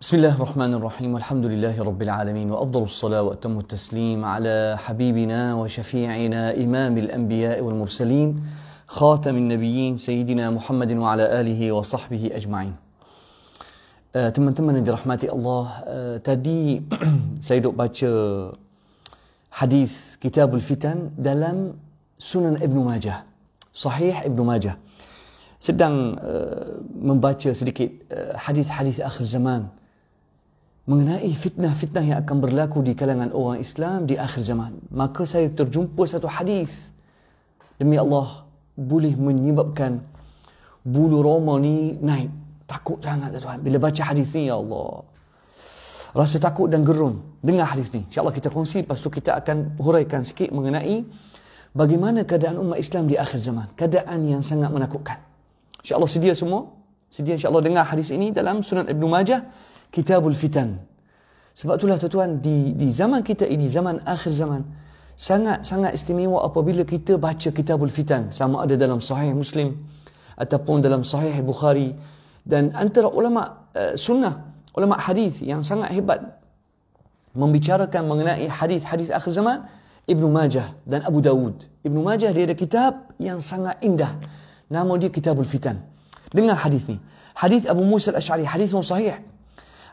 بسم الله الرحمن الرحيم والحمد لله رب العالمين وأفضل الصلاة وأتم التسليم على حبيبنا وشفيعنا إمام الأنبياء والمرسلين خاتم النبيين سيدنا محمد وعلى آله وصحبه أجمعين تم تمنى رحمات الله تدي سيد باتش حديث كتاب الفتن دلم سنن ابن ماجه صحيح ابن ماجه سدان من باتش سيدكي حديث حديث آخر زمان mengenai fitnah-fitnah yang akan berlaku di kalangan orang Islam di akhir zaman. Maka saya terjumpa satu hadis demi Allah boleh menyebabkan bulu roma ni naik. Takut sangat tuan bila baca hadis ni ya Allah. Rasa takut dan gerun dengar hadis ni. Insya-Allah kita kongsi lepas tu kita akan huraikan sikit mengenai bagaimana keadaan umat Islam di akhir zaman. Keadaan yang sangat menakutkan. Insya-Allah sedia semua. Sedia insya-Allah dengar hadis ini dalam Sunan Ibn Majah kitabul fitan. Sebab itulah tuan-tuan di di zaman kita ini zaman akhir zaman sangat sangat istimewa apabila kita baca kitabul fitan sama ada dalam sahih Muslim ataupun dalam sahih Bukhari dan antara ulama uh, sunnah ulama hadis yang sangat hebat membicarakan mengenai hadis-hadis akhir zaman Ibn Majah dan Abu Dawud. Ibn Majah dia ada kitab yang sangat indah. Nama dia Kitabul Fitan. Dengar hadis ni. Hadis Abu Musa Al-Ash'ari. Hadis yang sahih.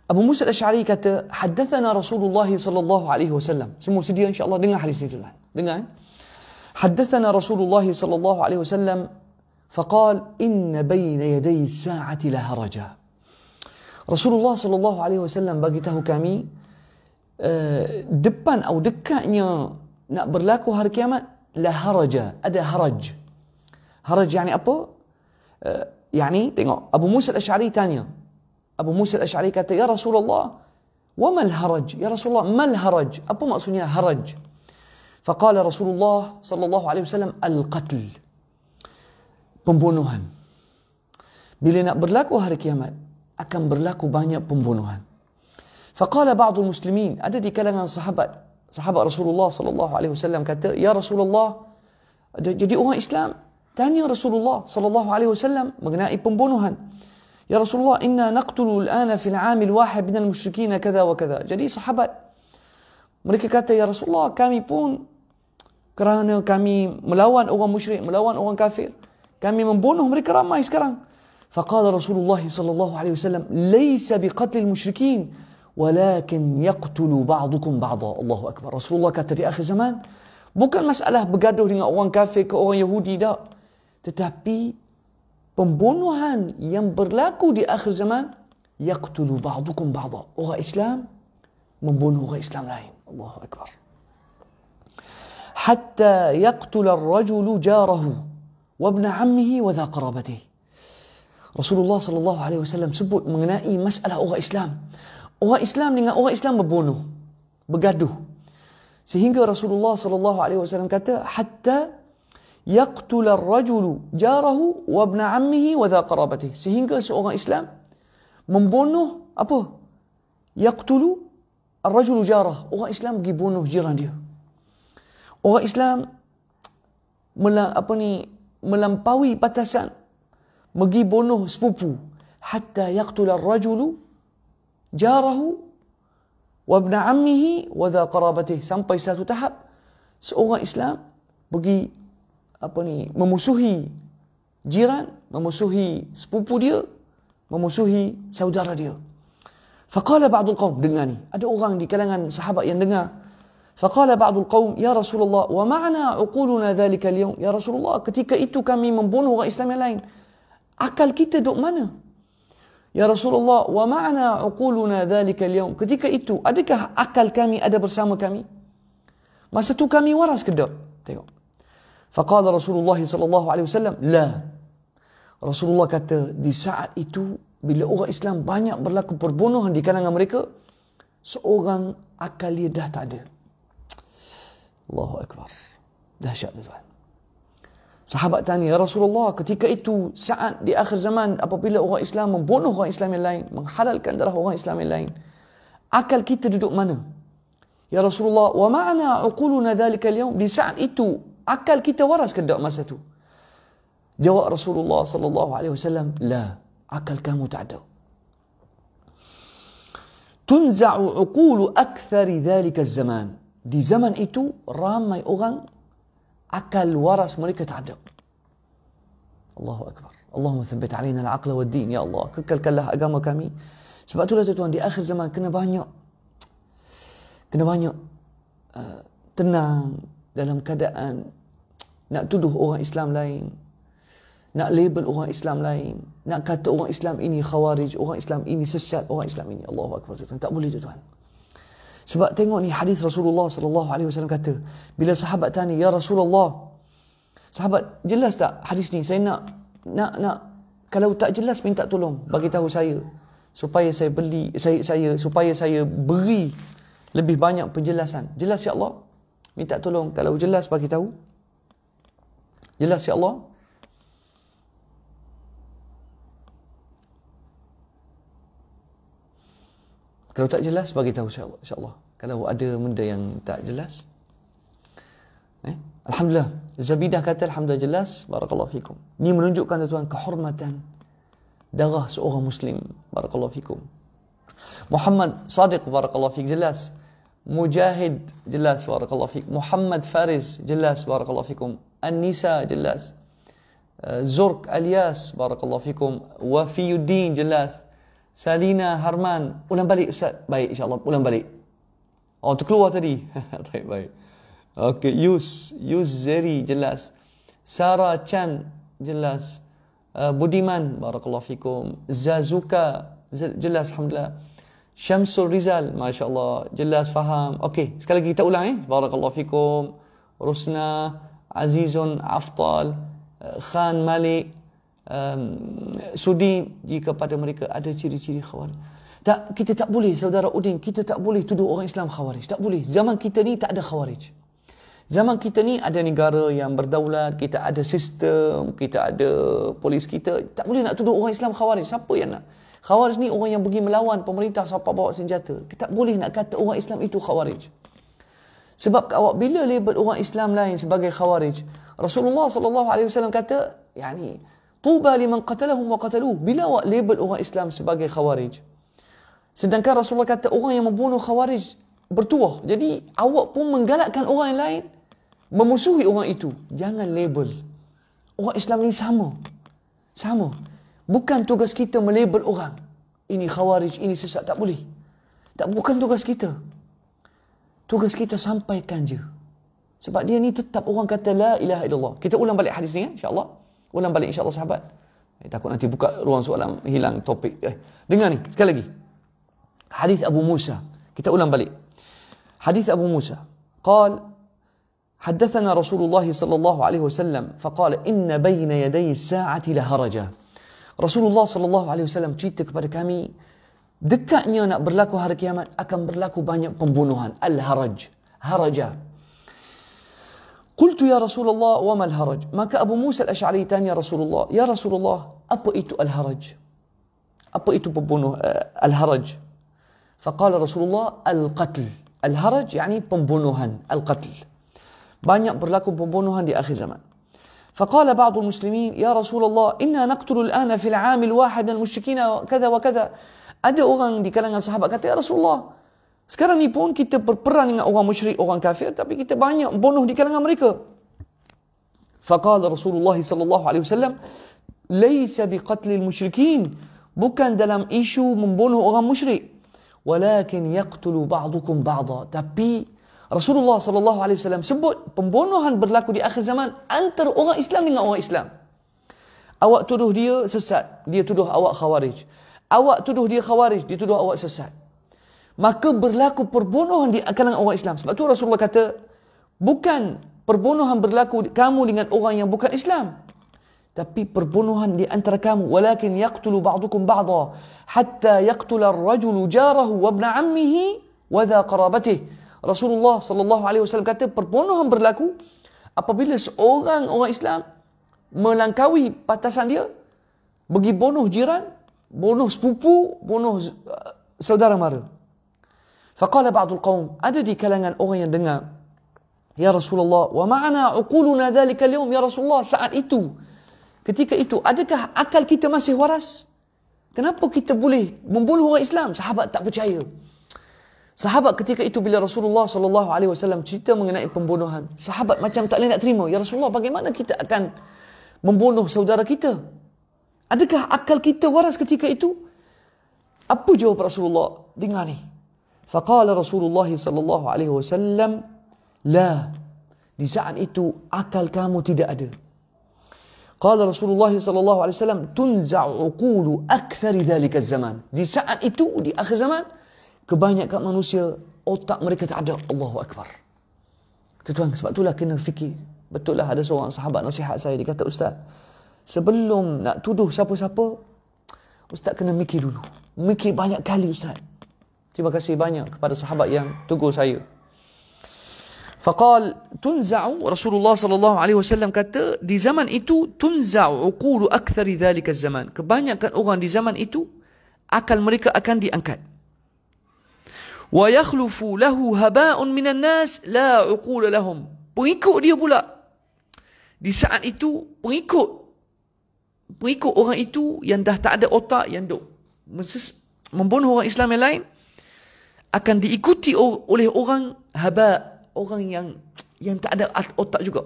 Abu Musa Al-Ash'ari kata, Haddathana Rasulullah sallallahu alaihi wasallam. Semua sedia insyaAllah dengar hadis ini tuan. Dengar. Eh? Haddathana Rasulullah sallallahu alaihi wasallam. Faqal, inna bayna yaday sa'ati la haraja. Rasulullah sallallahu alaihi wasallam bagi tahu kami uh, depan atau dekatnya nak berlaku hari kiamat la haraja ada haraj haraj yani apa uh, yani tengok Abu Musa Al-Ash'ari tanya Abu Musa Al-Ash'ari kata, Ya Rasulullah, wa mal haraj? Ya Rasulullah, mal haraj? Apa maksudnya haraj? Faqala Rasulullah sallallahu alaihi wasallam al-qatl. Pembunuhan. Bila nak berlaku hari kiamat, akan berlaku banyak pembunuhan. Faqala ba'd muslimin, ada di kalangan sahabat, sahabat Rasulullah sallallahu alaihi wasallam kata, "Ya Rasulullah, jadi orang Islam tanya Rasulullah sallallahu alaihi wasallam mengenai pembunuhan." يا رسول الله إنا نقتل الآن في العام الواحد من المشركين كذا وكذا جدي صحابة مريكا كاتا يا رسول الله كامي بون كرانا كامي ملوان أغن مشرك ملوان أغن كافر كامي من بونهم مريكا ما يسكران فقال رسول الله صلى الله عليه وسلم ليس بقتل المشركين ولكن يقتل بعضكم بعضا الله أكبر رسول الله كاتا آخر زمان بكل مسألة بقدر لنا كافر كأغن يهودي ده تتابي pembunuhan yang berlaku di akhir zaman yaqtulu ba'dukum ba'da. Orang Islam membunuh orang Islam lain. Allahu akbar. Hatta yaqtula ar-rajulu jarahu wa ibn ammihi wa dha qarabatihi. Rasulullah sallallahu alaihi wasallam sebut mengenai masalah orang Islam. Orang Islam dengan orang Islam berbunuh, bergaduh. Sehingga Rasulullah sallallahu alaihi wasallam kata hatta yaqtul ar-rajulu jarahu wa ibn ammihi wa dha qarabatihi sehingga seorang Islam membunuh apa yaqtulu ar-rajulu jarah orang Islam pergi bunuh jiran dia orang Islam apa ni melampaui batasan pergi bunuh sepupu hatta yaqtul ar-rajulu jarahu wa ibn ammihi wa dha qarabatihi sampai satu tahap seorang Islam pergi apa ni memusuhi jiran memusuhi sepupu dia memusuhi saudara dia faqala ba'd alqaum dengar ni ada orang di kalangan sahabat yang dengar faqala ba'd alqaum ya rasulullah wa ma'na uquluna dhalika alyawm ya rasulullah ketika itu kami membunuh orang Islam yang lain akal kita duk mana ya rasulullah wa ma'na uquluna dhalika alyawm ketika itu adakah akal kami ada bersama kami masa tu kami waras kedok tengok Faqala Rasulullah sallallahu alaihi wasallam, "La." Rasulullah kata, di saat itu bila orang Islam banyak berlaku perbunuhan di kalangan mereka, seorang akal dia dah tak ada. Allahu akbar. Dahsyat tuan. Sahabat tanya, ya Rasulullah ketika itu saat di akhir zaman apabila orang Islam membunuh orang Islam yang lain, menghalalkan darah orang Islam yang lain, akal kita duduk mana? Ya Rasulullah, wa ma'ana uqulun dhalika al-yawm? Di saat itu Akal kita waras ke tak masa tu? Jawab Rasulullah sallallahu alaihi wasallam, "La, akal kamu tak ada." Tunza'u 'uqulu akthari dhalika zaman. Di zaman itu ramai orang akal waras mereka tak ada. Allahu akbar. Allahumma thabbit alaina al-aqla wad-din ya Allah. Kekalkanlah agama kami. Sebab itulah tuan-tuan di akhir zaman kena banyak kena banyak uh, tenang, dalam keadaan nak tuduh orang Islam lain nak label orang Islam lain nak kata orang Islam ini khawarij orang Islam ini sesat orang Islam ini Allahu akbar tuan tak boleh tu tuan sebab tengok ni hadis Rasulullah sallallahu alaihi wasallam kata bila sahabat tanya ya Rasulullah sahabat jelas tak hadis ni saya nak nak nak kalau tak jelas minta tolong bagi tahu saya supaya saya beli saya saya supaya saya beri lebih banyak penjelasan jelas ya Allah minta tolong kalau jelas bagi tahu jelas ya Allah kalau tak jelas bagi tahu insya Allah. kalau ada benda yang tak jelas eh? alhamdulillah zabidah kata alhamdulillah jelas barakallahu fikum Ini menunjukkan tuan kehormatan darah seorang muslim barakallahu fikum Muhammad Sadiq barakallahu fik jelas مجاهد جلاس بارك الله فيك محمد فارس جلاس بارك الله فيكم النساء جلاس زرك الياس بارك الله فيكم وفي الدين جلاس Salina Harman ulang balik ustaz baik insyaallah ulang balik oh terkeluar tadi baik baik okey Yus Yus Zeri jelas Sarah Chan jelas uh, Budiman barakallahu fikum Zazuka jelas alhamdulillah Syamsul Rizal, Masya Allah, jelas faham. Okey, sekali lagi kita ulang eh. Barakallahu fikum. Rusna, Azizun, Aftal, eh, Khan, Malik, um, Sudi, jika pada mereka ada ciri-ciri khawarij. Tak, kita tak boleh, saudara Udin, kita tak boleh tuduh orang Islam khawarij. Tak boleh. Zaman kita ni tak ada khawarij. Zaman kita ni ada negara yang berdaulat, kita ada sistem, kita ada polis kita. Tak boleh nak tuduh orang Islam khawarij. Siapa yang nak? Khawarij ni orang yang pergi melawan pemerintah sampai bawa senjata. Kita tak boleh nak kata orang Islam itu khawarij. Sebab awak bila label orang Islam lain sebagai khawarij, Rasulullah sallallahu alaihi wasallam kata, yani tuba liman qatalahum wa qataluh. Bila awak label orang Islam sebagai khawarij. Sedangkan Rasulullah kata orang yang membunuh khawarij bertuah. Jadi awak pun menggalakkan orang yang lain memusuhi orang itu. Jangan label. Orang Islam ni sama. Sama. Bukan tugas kita melabel orang. Ini khawarij, ini sesat. Tak boleh. Tak bukan tugas kita. Tugas kita sampaikan je. Sebab dia ni tetap orang kata la ilaha illallah. Kita ulang balik hadis ni ya, insyaallah Ulang balik insyaallah sahabat. Eh, takut nanti buka ruang soalan hilang topik. Eh, dengar ni sekali lagi. Hadis Abu Musa. Kita ulang balik. Hadis Abu Musa. Qal حدثنا rasulullah sallallahu alaihi wasallam. عليه inna فقال إن بين يدي Rasulullah sallallahu alaihi wasallam cerita kepada kami dekatnya nak berlaku hari kiamat akan berlaku banyak pembunuhan al-haraj haraja Qultu ya Rasulullah wa mal haraj maka Abu Musa al-Ash'ari tanya Rasulullah ya Rasulullah apa itu al-haraj apa itu pembunuh uh, al-haraj faqala Rasulullah al-qatl al-haraj yani pembunuhan al-qatl banyak berlaku pembunuhan di akhir zaman فقال بعض المسلمين يا رسول الله إنا نقتل الآن في العام الواحد من المشركين كذا وكذا ada orang di kalangan sahabat kata ya Rasulullah sekarang ni pun kita berperang dengan orang musyrik orang kafir tapi kita banyak bunuh di kalangan mereka faqala Rasulullah sallallahu alaihi wasallam laisa biqatlil musyrikin bukan dalam isu membunuh orang musyrik walakin yaqtulu ba'dukum ba'da tapi Rasulullah sallallahu alaihi wasallam sebut pembunuhan berlaku di akhir zaman antara orang Islam dengan orang Islam. Awak tuduh dia sesat, dia tuduh awak khawarij. Awak tuduh dia khawarij, dia tuduh awak sesat. Maka berlaku perbunuhan di kalangan orang Islam. Sebab tu Rasulullah kata, bukan perbunuhan berlaku kamu dengan orang yang bukan Islam. Tapi perbunuhan di antara kamu. Walakin yaqtulu ba'dukum ba'da hatta yaqtula ar-rajulu jarahu wa ibn ammihi wa dha qarabatihi. Rasulullah sallallahu alaihi wasallam kata perbunuhan berlaku apabila seorang orang Islam melangkaui batasan dia bagi bunuh jiran, bunuh sepupu, bunuh eh, saudara mara. Faqala ba'dul qaum, ada di kalangan orang yang dengar, ya Rasulullah, wa ma'ana uquluna dhalika al-yawm ya Rasulullah saat itu. Ketika itu, adakah akal kita masih waras? Kenapa kita boleh membunuh orang Islam? Sahabat tak percaya. Sahabat ketika itu bila Rasulullah sallallahu alaihi wasallam cerita mengenai pembunuhan, sahabat macam tak boleh nak terima. Ya Rasulullah, bagaimana kita akan membunuh saudara kita? Adakah akal kita waras ketika itu? Apa jawab Rasulullah? Dengar ni. Faqala Rasulullah sallallahu alaihi wasallam, "La." Di saat itu akal kamu tidak ada. Qala Rasulullah sallallahu alaihi wasallam, "Tunza'u 'uqulu akthar dhalika zaman Di saat itu di akhir zaman, kebanyakan manusia otak mereka tak ada Allahu Akbar. Tuan-tuan, sebab itulah kena fikir. Betul lah ada seorang sahabat nasihat saya. Dia kata, Ustaz, sebelum nak tuduh siapa-siapa, Ustaz kena mikir dulu. Mikir banyak kali, Ustaz. Terima kasih banyak kepada sahabat yang tunggu saya. Fakal tunza'u Rasulullah sallallahu alaihi wasallam kata di zaman itu tunza'u uqulu akthari dhalika zaman kebanyakan orang di zaman itu akal mereka akan diangkat وَيَخْلُفُ لَهُ هَبَاءٌ مِنَ النَّاسِ لَا عُقُولَ لَهُمْ Pengikut dia pula. Di saat itu, pengikut. Pengikut orang itu yang dah tak ada otak, yang duk membunuh orang Islam yang lain, akan diikuti oleh orang haba, orang yang yang tak ada otak juga.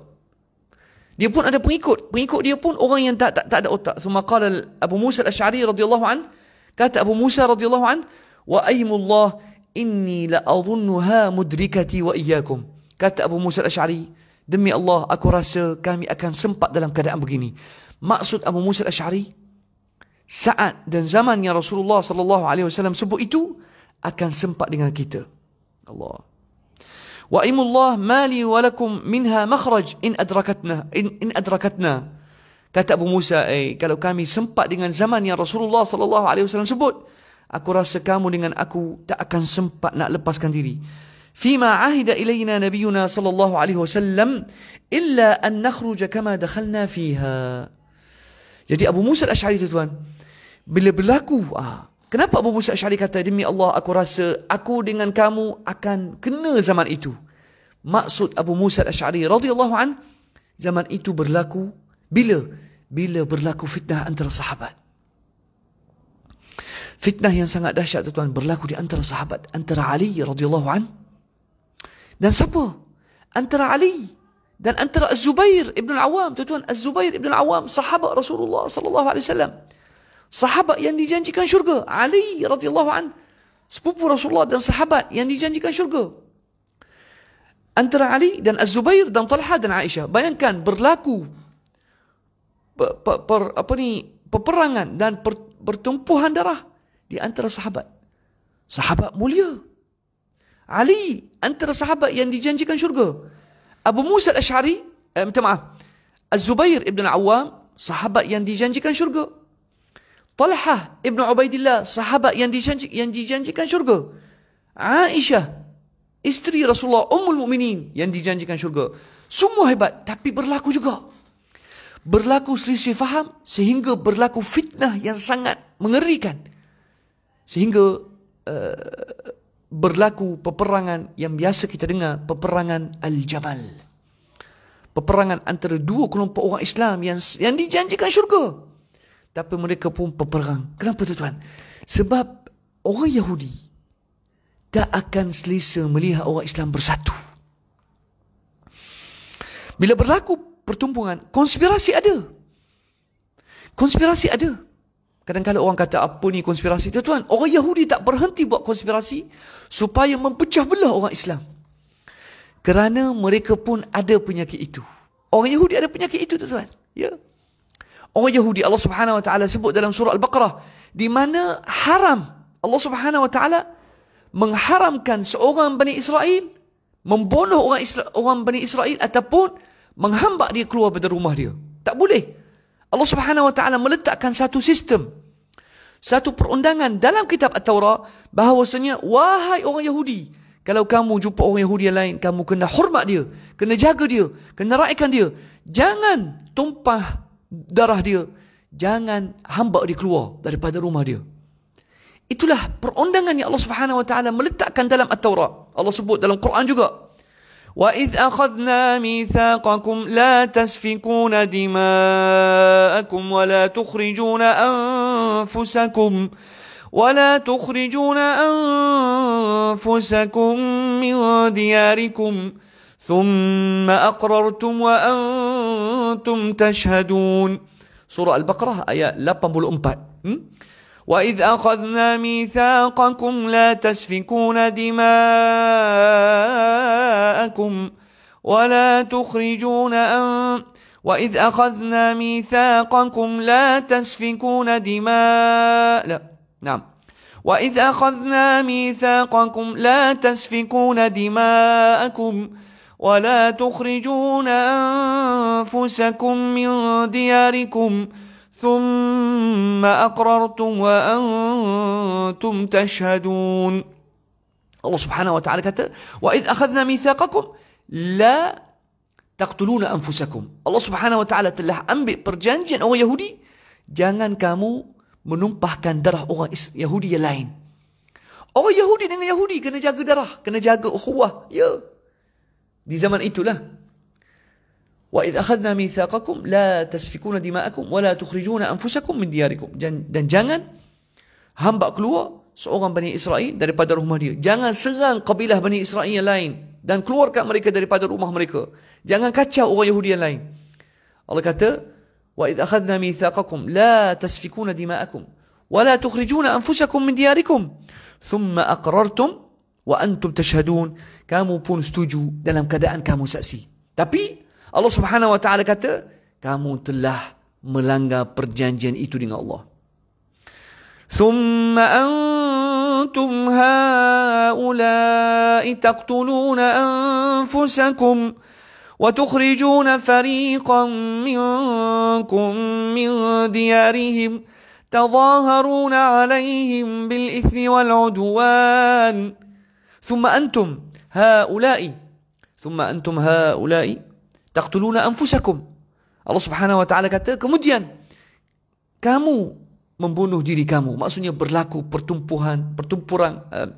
Dia pun ada pengikut. Pengikut dia pun orang yang tak tak, tak ada otak. Suma qala Abu Musa al-Ash'ari radhiyallahu an, kata Abu Musa radhiyallahu an, wa aymullah Allah inni la'adhunnuha mudrikati wa iyyakum kata Abu Musa Al-Ash'ari demi Allah aku rasa kami akan sempat dalam keadaan begini maksud Abu Musa Al-Ash'ari saat dan zaman yang Rasulullah sallallahu alaihi wasallam sebut itu akan sempat dengan kita Allah wa imullah mali wa lakum minha makhraj in adrakatna in, in adrakatna kata Abu Musa eh kalau kami sempat dengan zaman yang Rasulullah sallallahu alaihi wasallam sebut aku rasa kamu dengan aku tak akan sempat nak lepaskan diri. Fima ahida ilayna nabiyuna sallallahu alaihi wasallam illa an nakhruja kama dakhalna fiha. Jadi Abu Musa al-Ash'ari tu tuan, bila berlaku, ah, kenapa Abu Musa al-Ash'ari kata, demi Allah aku rasa aku dengan kamu akan kena zaman itu. Maksud Abu Musa al-Ash'ari radhiyallahu an, zaman itu berlaku bila? Bila berlaku fitnah antara sahabat fitnah yang sangat dahsyat tu tuan berlaku di antara sahabat antara Ali radhiyallahu an dan siapa antara Ali dan antara Az-Zubair ibn al-Awwam tuan Az-Zubair ibn al-Awwam sahabat Rasulullah sallallahu alaihi wasallam sahabat yang dijanjikan syurga Ali radhiyallahu an sepupu Rasulullah dan sahabat yang dijanjikan syurga antara Ali dan Az-Zubair dan Talha dan Aisyah bayangkan berlaku per, per, apa ni peperangan dan per, pertumpuhan darah di antara sahabat. Sahabat mulia. Ali antara sahabat yang dijanjikan syurga. Abu Musa al-Ash'ari, eh, minta maaf. Az-Zubair ibn al-Awwam, sahabat yang dijanjikan syurga. Talha ibn Ubaidillah, sahabat yang, dijanji, yang dijanjikan syurga. Aisyah, isteri Rasulullah, Ummul Mukminin yang dijanjikan syurga. Semua hebat, tapi berlaku juga. Berlaku selisih faham sehingga berlaku fitnah yang sangat mengerikan sehingga uh, berlaku peperangan yang biasa kita dengar peperangan al-jabal peperangan antara dua kelompok orang Islam yang yang dijanjikan syurga tapi mereka pun peperang kenapa tu tuan sebab orang Yahudi tak akan selesa melihat orang Islam bersatu bila berlaku pertumpuan konspirasi ada konspirasi ada Kadang-kadang orang kata apa ni konspirasi tu tuan. Orang Yahudi tak berhenti buat konspirasi supaya mempecah belah orang Islam. Kerana mereka pun ada penyakit itu. Orang Yahudi ada penyakit itu tu tuan. Ya. Orang Yahudi Allah Subhanahu Wa Taala sebut dalam surah Al-Baqarah di mana haram Allah Subhanahu Wa Taala mengharamkan seorang Bani Israel membunuh orang Isra- orang Bani Israel ataupun menghambat dia keluar dari rumah dia. Tak boleh. Allah Subhanahu wa taala meletakkan satu sistem satu perundangan dalam kitab At-Taurat bahawasanya wahai orang Yahudi kalau kamu jumpa orang Yahudi yang lain kamu kena hormat dia kena jaga dia kena raikan dia jangan tumpah darah dia jangan hamba dia keluar daripada rumah dia itulah perundangan yang Allah Subhanahu wa taala meletakkan dalam At-Taurat Allah sebut dalam Quran juga وإذ أخذنا ميثاقكم لا تسفكون دماءكم ولا تخرجون أنفسكم ولا تخرجون أنفسكم من دياركم ثم أقررتم وأنتم تشهدون سورة البقرة آية ayat 84. وإذ أخذنا ميثاقكم لا تسفكون دماءكم ولا تخرجون أن وإذ أخذنا ميثاقكم لا تسفكون دماء لا نعم وإذ أخذنا ميثاقكم لا تسفكون دماءكم ولا تخرجون أنفسكم من دياركم ثم أقررتم وأنتم تشهدون الله سبحانه وتعالى كتب وإذ أخذنا ميثاقكم لا تقتلون أنفسكم الله سبحانه وتعالى تلح أنبئ برجانجيا أو يهودي jangan كامو menumpahkan darah orang Yahudi yang lain. Orang Yahudi dengan Yahudi kena jaga darah, kena jaga ukhuwah. Ya. Di zaman itulah وإذ أخذنا ميثاقكم لا تسفكون دماءكم ولا تخرجون أنفسكم من دياركم dan jangan hamba keluar seorang Bani Israel daripada rumah dia jangan serang kabilah Bani Israel yang lain dan keluarkan mereka daripada rumah mereka jangan kacau orang Yahudi yang lain Allah kata wa id akhadna mithaqakum la tasfikuna dima'akum wa la tukhrijuna anfusakum min diyarikum thumma aqrartum wa antum tashhadun kamu pun setuju dalam keadaan kamu saksi tapi Allah Subhanahu Wa Taala kata, kamu telah melanggar perjanjian itu dengan Allah. ثم أنتم هؤلاء تقتلون أنفسكم وتخرجون فريقا منكم من ديارهم تظاهرون عليهم بالإثم والعدوان ثم أنتم هؤلاء ثم أنتم هؤلاء taqtuluna anfusakum. Allah Subhanahu wa taala kata kemudian kamu membunuh diri kamu. Maksudnya berlaku pertumpuhan, pertumpuran eh,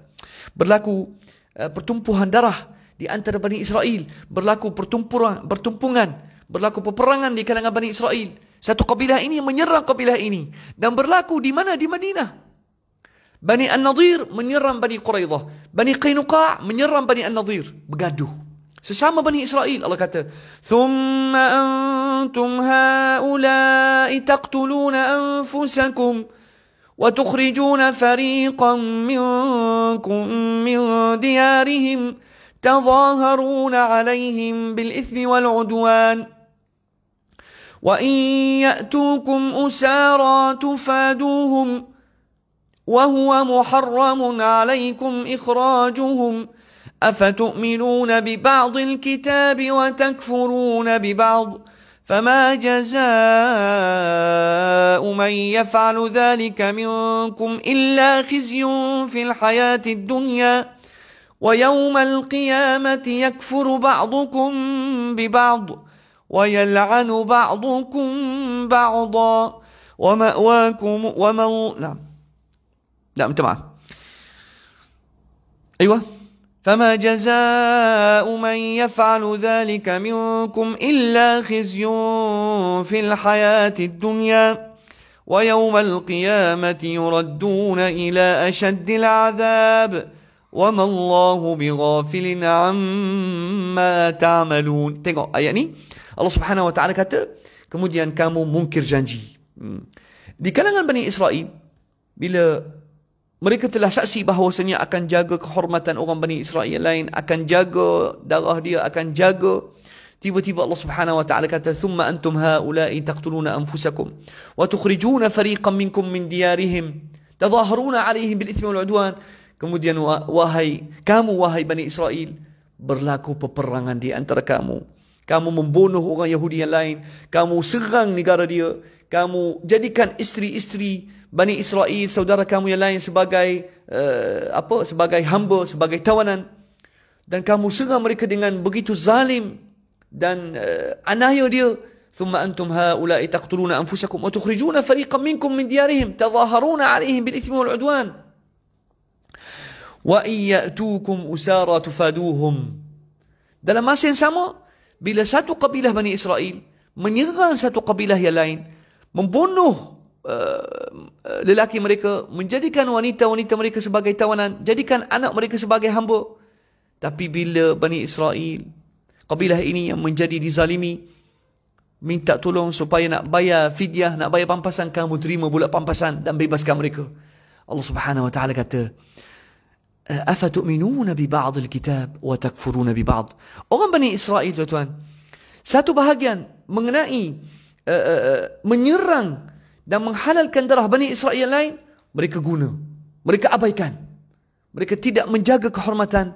berlaku eh, pertumpuhan darah di antara Bani Israel, berlaku pertumpuran, pertumpungan, berlaku peperangan di kalangan Bani Israel. Satu kabilah ini menyerang kabilah ini dan berlaku di mana? Di Madinah. Bani An-Nadir menyerang Bani Quraidah. Bani Qainuqa menyerang Bani An-Nadir. Bergaduh. Sesama Bani Israel Allah kata Thumma antum haulai taqtuluna anfusakum وتخرجون فريقا منكم من ديارهم تظاهرون عليهم بالإثم والعدوان وإن يأتوكم أسارا تفادوهم وهو محرم عليكم إخراجهم ۖ افتؤمنون ببعض الكتاب وتكفرون ببعض فما جزاء من يفعل ذلك منكم الا خزي في الحياه الدنيا ويوم القيامه يكفر بعضكم ببعض ويلعن بعضكم بعضا وماواكم ومو نعم نعم تمام ايوه فما جزاء من يفعل ذلك منكم إلا خزي في الحياة الدنيا ويوم القيامة يردون إلى أشد العذاب وما الله بغافل عما تعملون tengok يعني الله سبحانه وتعالى كتب كمديان كامو منكر جانجي دي janji بني إسرائيل بلا Mereka telah saksi bahawasanya akan jaga kehormatan orang Bani Israel lain, akan jaga darah dia, akan jaga. Tiba-tiba Allah Subhanahu wa taala kata, "Thumma antum haula'i taqtuluna anfusakum wa tukhrijuna fariqan minkum min diyarihim tadhahharuna 'alayhim bil ithmi wal 'udwan." Kemudian wahai kamu wahai Bani Israel berlaku peperangan di antara kamu. Kamu membunuh orang Yahudi yang lain, kamu serang negara dia, kamu jadikan isteri-isteri Bani Israel, saudara kamu yang lain sebagai uh, apa? Sebagai hamba, sebagai tawanan. Dan kamu serah mereka dengan begitu zalim dan uh, anaya dia. ثم أنتم هؤلاء تقتلون أنفسكم وتخرجون فريقا منكم من ديارهم تظاهرون عليهم بالإثم والعدوان wa يأتوكم usara tufaduhum. dalam masa yang sama bila satu kabilah Bani Israel menyerang satu kabilah yang lain membunuh Uh, uh, lelaki mereka menjadikan wanita-wanita mereka sebagai tawanan jadikan anak mereka sebagai hamba tapi bila Bani Israel kabilah ini yang menjadi dizalimi minta tolong supaya nak bayar fidyah nak bayar pampasan kamu terima pula pampasan dan bebaskan mereka Allah Subhanahu wa taala kata afa tuminun bi ba'd al-kitab wa takfurun bi ba'd orang Bani Israel tuan-tuan satu bahagian mengenai uh, uh, uh menyerang dan menghalalkan darah Bani Israel lain, mereka guna. Mereka abaikan. Mereka tidak menjaga kehormatan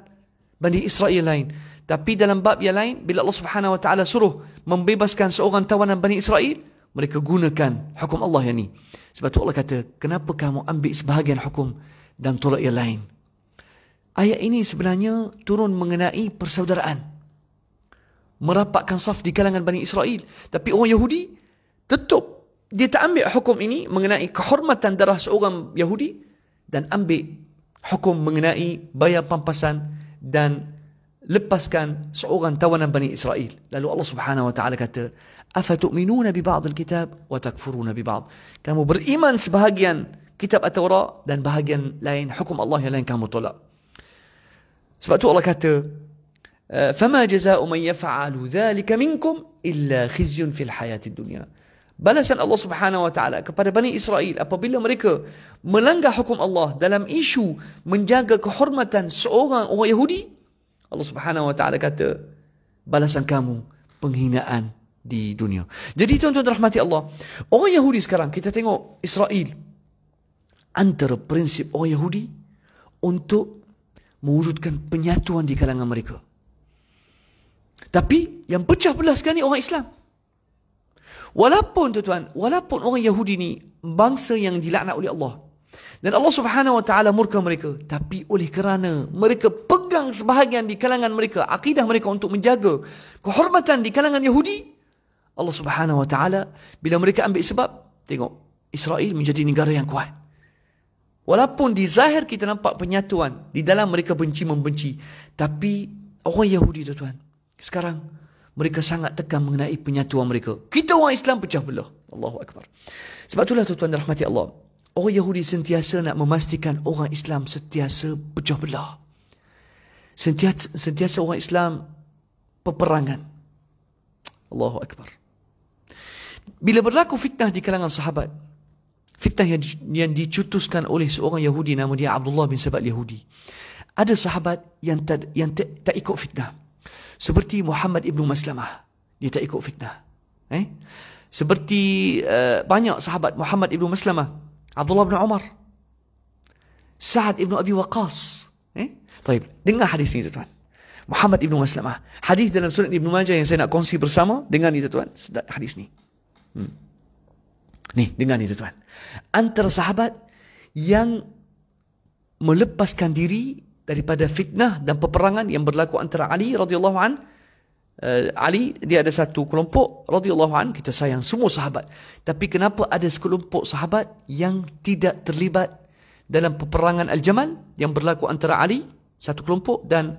Bani Israel lain. Tapi dalam bab yang lain, bila Allah Subhanahu Wa Taala suruh membebaskan seorang tawanan Bani Israel, mereka gunakan hukum Allah yang ini. Sebab tu Allah kata, kenapa kamu ambil sebahagian hukum dan tolak yang lain? Ayat ini sebenarnya turun mengenai persaudaraan. Merapatkan saf di kalangan Bani Israel. Tapi orang Yahudi tetap dia tak ambil hukum ini mengenai kehormatan darah seorang Yahudi dan ambil hukum mengenai bayar pampasan dan lepaskan seorang tawanan Bani Israel. Lalu Allah Subhanahu wa taala kata, "Afatu'minuna bi ba'd al-kitab wa takfuruna bi ba'd?" Kamu beriman sebahagian kitab At-Taurat dan bahagian lain hukum Allah yang lain kamu tolak. Sebab tu Allah kata, "Fama jazaa'u man yaf'alu dhalika minkum illa khizyun fil hayatid dunya." balasan Allah Subhanahu Wa Taala kepada Bani Israel apabila mereka melanggar hukum Allah dalam isu menjaga kehormatan seorang orang Yahudi Allah Subhanahu Wa Taala kata balasan kamu penghinaan di dunia. Jadi tuan-tuan rahmati Allah, orang Yahudi sekarang kita tengok Israel antara prinsip orang Yahudi untuk mewujudkan penyatuan di kalangan mereka. Tapi yang pecah belah sekarang ni orang Islam. Walaupun tuan-tuan, walaupun orang Yahudi ni bangsa yang dilaknat oleh Allah. Dan Allah Subhanahu Wa Taala murka mereka, tapi oleh kerana mereka pegang sebahagian di kalangan mereka, akidah mereka untuk menjaga kehormatan di kalangan Yahudi, Allah Subhanahu Wa Taala bila mereka ambil sebab, tengok Israel menjadi negara yang kuat. Walaupun di zahir kita nampak penyatuan, di dalam mereka benci membenci, tapi orang Yahudi tuan-tuan, sekarang mereka sangat tegang mengenai penyatuan mereka. Kita orang Islam pecah belah. Allahu Akbar. Sebab itulah tuan-tuan rahmati Allah. Orang Yahudi sentiasa nak memastikan orang Islam sentiasa pecah belah. Sentiasa, sentiasa orang Islam peperangan. Allahu Akbar. Bila berlaku fitnah di kalangan sahabat, fitnah yang, yang dicutuskan oleh seorang Yahudi nama dia Abdullah bin Sabat Yahudi. Ada sahabat yang tak ikut fitnah. Seperti Muhammad Ibn Maslamah. Dia tak ikut fitnah. Eh? Seperti uh, banyak sahabat Muhammad Ibn Maslamah. Abdullah bin Umar. Sa'ad ibn Abi Waqas. Eh? Taib, dengar hadis ni, tuan. Muhammad ibn Maslamah. Hadis dalam surat Ibn Majah yang saya nak kongsi bersama. Dengar ni, tuan. Hadis ni. Hmm. Ni, dengar ni, tuan. Antara sahabat yang melepaskan diri daripada fitnah dan peperangan yang berlaku antara Ali radhiyallahu an eh, Ali dia ada satu kelompok radhiyallahu an kita sayang semua sahabat tapi kenapa ada sekelompok sahabat yang tidak terlibat dalam peperangan al-Jamal yang berlaku antara Ali satu kelompok dan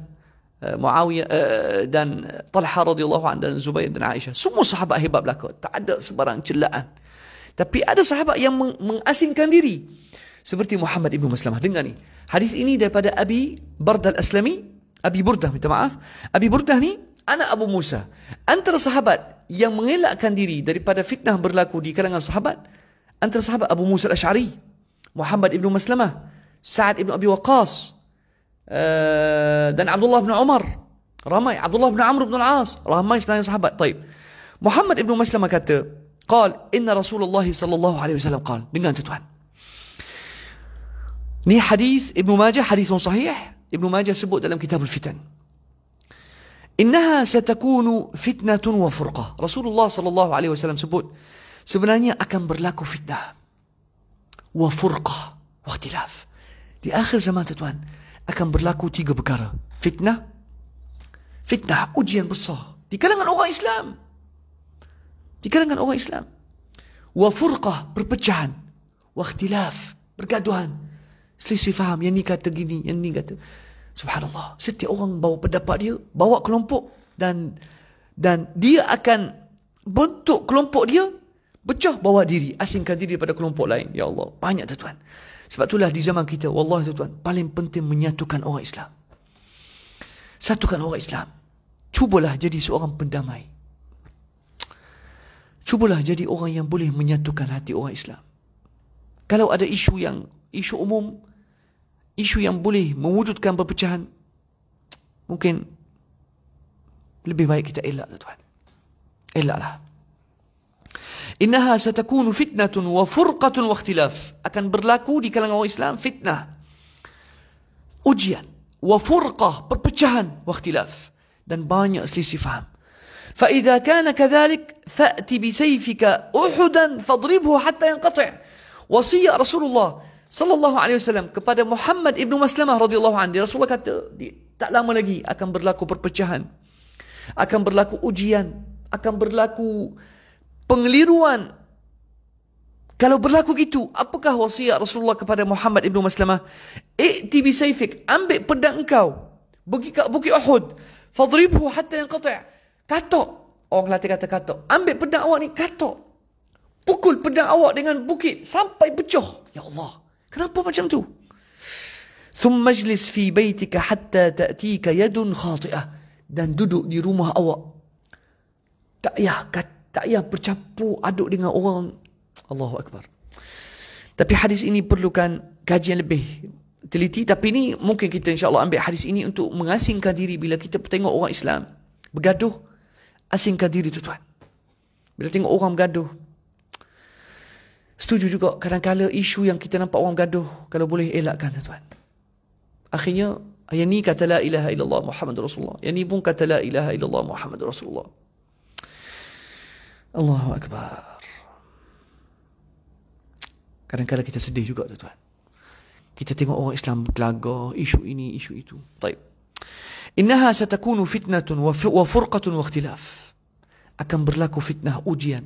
uh, Muawiyah uh, dan Talha radhiyallahu an dan Zubair dan Aisyah semua sahabat hebat belaka tak ada sebarang celaan tapi ada sahabat yang mengasingkan diri seperti Muhammad ibnu Maslamah. Dengar ni. Hadis ini daripada Abi Barda al-Aslami. Abi Burdah minta maaf. Abi Burdah ni anak Abu Musa. Antara sahabat yang mengelakkan diri daripada fitnah berlaku di kalangan sahabat. Antara sahabat Abu Musa al-Ash'ari. Muhammad ibnu Maslamah. Sa'ad ibnu Abi Waqas. Uh, eh, dan Abdullah bin Umar ramai Abdullah bin Amr bin Al-As ramai sebenarnya sahabat طيب. Muhammad ibnu Maslamah kata qal inna Rasulullah sallallahu alaihi wasallam qal dengan tuan Ni hadis Ibn Majah hadis yang sahih. Ibn Majah sebut dalam kitab Al-Fitan. Innaha satakunu fitnatun wa furqa. Rasulullah sallallahu alaihi wasallam sebut sebenarnya akan berlaku fitnah wa furqa wa ikhtilaf. Di akhir zaman tuan akan berlaku tiga perkara. Fitnah fitnah ujian besar di kalangan orang Islam. Di kalangan orang Islam. Wa furqa perpecahan wa ikhtilaf pergaduhan. Selisih faham Yang ni kata gini Yang ni kata Subhanallah Setiap orang bawa pendapat dia Bawa kelompok Dan Dan dia akan Bentuk kelompok dia Becah bawa diri Asingkan diri pada kelompok lain Ya Allah Banyak tu tuan Sebab itulah di zaman kita Wallah tu tuan Paling penting menyatukan orang Islam Satukan orang Islam Cubalah jadi seorang pendamai Cubalah jadi orang yang boleh menyatukan hati orang Islam. Kalau ada isu yang isu umum, isu yang boleh mewujudkan perpecahan, mungkin lebih baik kita elak tuan. Elaklah. Innaha satakunu fitnatun wa furqatun wa ikhtilaf. Akan berlaku di kalangan orang Islam fitnah. Ujian. Wa furqah, perpecahan, wa ikhtilaf. Dan banyak selisih faham. فإذا كان كذلك فأت بسيفك أحدا فاضربه حتى ينقطع وصية رسول الله sallallahu alaihi wasallam kepada Muhammad ibnu Maslamah radhiyallahu anhi Rasulullah kata tak lama lagi akan berlaku perpecahan akan berlaku ujian akan berlaku pengeliruan kalau berlaku gitu apakah wasiat Rasulullah kepada Muhammad ibnu Maslamah Eh, tibi saifik ambil pedang engkau pergi ke Bukit Uhud fadribhu hatta yanqati' kata, orang Melayu kata kata, ambil pedang awak ni katok pukul pedang awak dengan bukit sampai pecah ya Allah Kenapa macam tu? Thum majlis fi baytika hatta ta'tika yadun khati'ah. Dan duduk di rumah awak. Tak ya, tak ya bercampur aduk dengan orang. Allahu Akbar. Tapi hadis ini perlukan kajian lebih teliti. Tapi ini mungkin kita insyaAllah ambil hadis ini untuk mengasingkan diri bila kita tengok orang Islam bergaduh. Asingkan diri tu tuan. Bila tengok orang bergaduh, Setuju juga kadang-kadang isu yang kita nampak orang gaduh kalau boleh elakkan tuan Akhirnya yang ni kata la ilaha illallah Muhammad Rasulullah. Yang ni pun kata la ilaha illallah Muhammad Rasulullah. Allahu Akbar. Kadang-kadang kita sedih juga tuan Kita tengok orang Islam berkelaga, isu ini, isu itu. Baik. Innaha satakunu fitnatun wa, wa furqatun wa akan berlaku fitnah ujian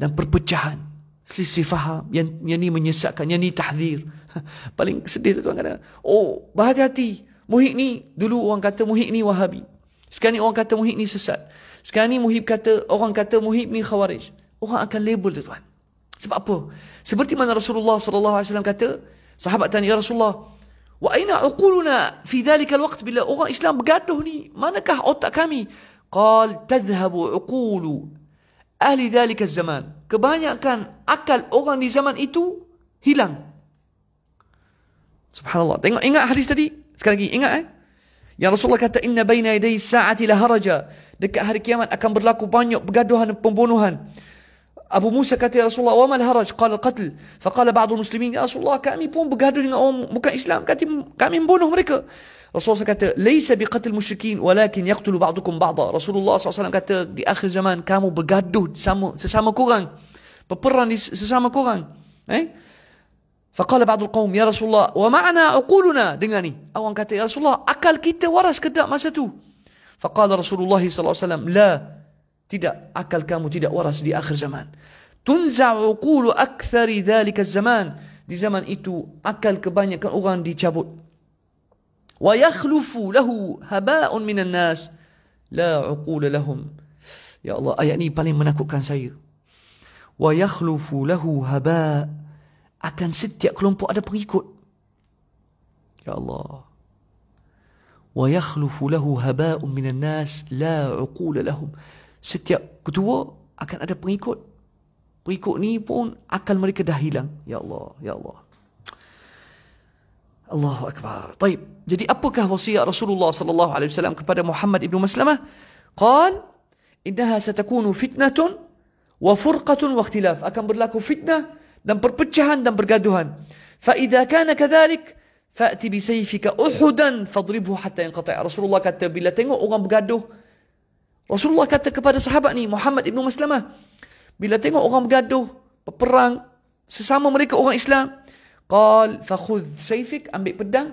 dan perpecahan Selisih faham. Yang, yang ni menyesatkan. Yang ni tahdir. Paling sedih tu tuan kata. Oh, berhati-hati. Muhyid ni. Dulu orang kata Muhyid ni wahabi. Sekarang ni orang kata Muhyid ni sesat. Sekarang ni Muhyid kata, orang kata Muhyid ni khawarij. Orang akan label tu tuan. Sebab apa? Seperti mana Rasulullah SAW kata, sahabat tanya, Ya Rasulullah, Wa aina aquluna fi dhalikal waqt bila orang Islam bergaduh ni, manakah otak kami? Qal tadhhabu aqulu ahli dhalikal zaman kebanyakan akal orang di zaman itu hilang. Subhanallah. Tengok ingat hadis tadi? Sekali lagi ingat eh. Yang Rasulullah kata inna baina yaday saati laharaja. Dekat hari kiamat akan berlaku banyak pergaduhan dan pembunuhan. Abu Musa kata ya Rasulullah, "Wa mal haraj?" Qala al-qatl. Faqala ba'd muslimin "Ya Rasulullah, kami pun bergaduh dengan orang bukan Islam, kata kami membunuh mereka." Rasulullah kata, "Laisa biqatl musyrikin, walakin yaqtulu ba'dukum ba'da." Rasulullah SAW kata, di akhir zaman kamu bergaduh sama sesama korang. Berperang di sesama korang. Eh? Faqala ba'dul qaum, "Ya Rasulullah, wa ma'ana uquluna?" Dengar ni. Orang kata, "Ya Rasulullah, akal kita waras ke tak masa tu?" Faqala Rasulullah sallallahu alaihi wasallam, "La." tidak akal kamu tidak waras di akhir zaman tunza'uqulu akthari dhalika zaman di zaman itu akal kebanyakan orang dicabut wa yakhlufu lahu haba'un minan nas la 'uqula lahum ya Allah ayat ini paling menakutkan saya wa yakhlufu lahu haba' akan setiap kelompok ada pengikut ya Allah wa yakhlufu lahu haba'un minan nas la 'uqula lahum setiap ketua akan ada pengikut. Pengikut ni pun akal mereka dah hilang. Ya Allah, ya Allah. Allahu akbar. Baik. Jadi apakah wasiat Rasulullah sallallahu alaihi wasallam kepada Muhammad ibnu Maslamah? Qal innaha satakunu fitnatun wa furqatun wa ikhtilaf. Akan berlaku fitnah dan perpecahan dan pergaduhan. Fa idza kana kadhalik fa'ti bi sayfika uhudan fadribhu hatta yanqati'. Rasulullah kata bila tengok orang bergaduh, Rasulullah kata kepada sahabat ni Muhammad ibnu Maslamah bila tengok orang bergaduh berperang sesama mereka orang Islam qal fakhud khudh sayfik ambil pedang